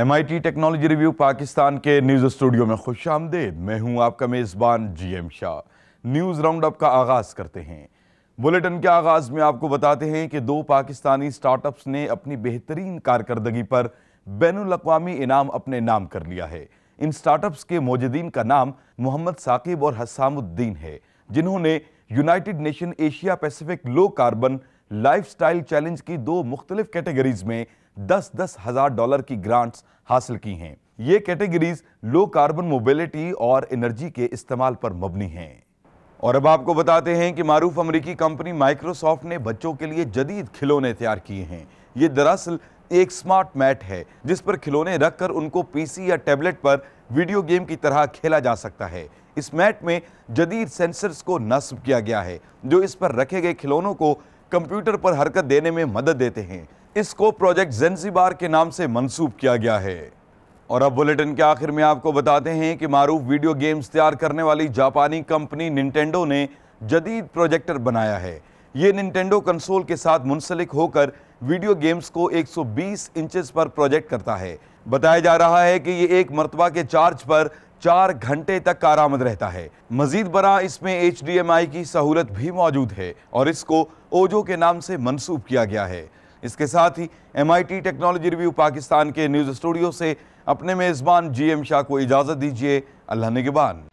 M I T technology review Pakistan کے news studio میں خوش آمدید میں ہوں آپ کا میزبان G M Shah news round up کا آغاز کرتے ہیں بلٹن کے آغاز میں آپ کو بتاتے ہیں کہ دو پاکستانی سٹارٹ اپس نے اپنی بہترین کارکردگی پر بین الاقوامی انعام اپنے نام کر لیا ہے ان سٹارٹ اپس کے موجدین کا نام محمد ثاقب اور حسام الدین ہے جنہوں نے United Nation Asia Pacific low carbon life style challenge کی دو مختلف میں دس دس ہزار ڈالر کی گرانٹس حاصل کی ہیں یہ کیٹیگریز لو کاربن موبیلٹی اور انرجی کے استعمال پر مبنی ہیں اور اب آپ کو بتاتے ہیں کہ معروف امریکی کمپنی مائکروسٹ نے بچوں کے لیے جدید کھلونے تیار کیے ہیں یہ دراصل ایک سمارٹ میٹ ہے جس پر کھلونے رکھ کر ان کو پی سی یا ٹیبلٹ پر ویڈیو گیم کی طرح کھیلا جا سکتا ہے اس میٹ میں جدید سینسرز کو نصب کیا گیا ہے جو اس پر رکھے گئے کھلونوں کو کمپیوٹر پر حرکت دینے میں مدد دیتے ہیں اس کو پروجیکٹ زنزی بار کے نام سے منصوب کیا گیا ہے اور اب بولٹن کے آخر میں آپ کو بتاتے ہیں کہ معروف ویڈیو گیمز تیار کرنے والی جاپانی کمپنی ننٹینڈو نے جدید پروجیکٹر بنایا ہے یہ ننٹینڈو کنسول کے ساتھ منسلک ہو کر ویڈیو گیمز کو ایک سو بیس پر پروجیکٹ کرتا ہے بتایا جا رہا ہے کہ یہ ایک مرتبہ کے چارج پر چار گھنٹے تک کارآمد رہتا ہے مزید برآں اس میں ایچ ڈی ایم آئی کی سہولت بھی موجود ہے اور اس کو اوجو کے نام سے منسوب کیا گیا ہے اس کے ساتھ ہی M I T technology review Pakistan کے نیوز اسٹوڈیو سے اپنے میزبان جی ایم شاہ کو اجازت دیجیے اللہ نگبان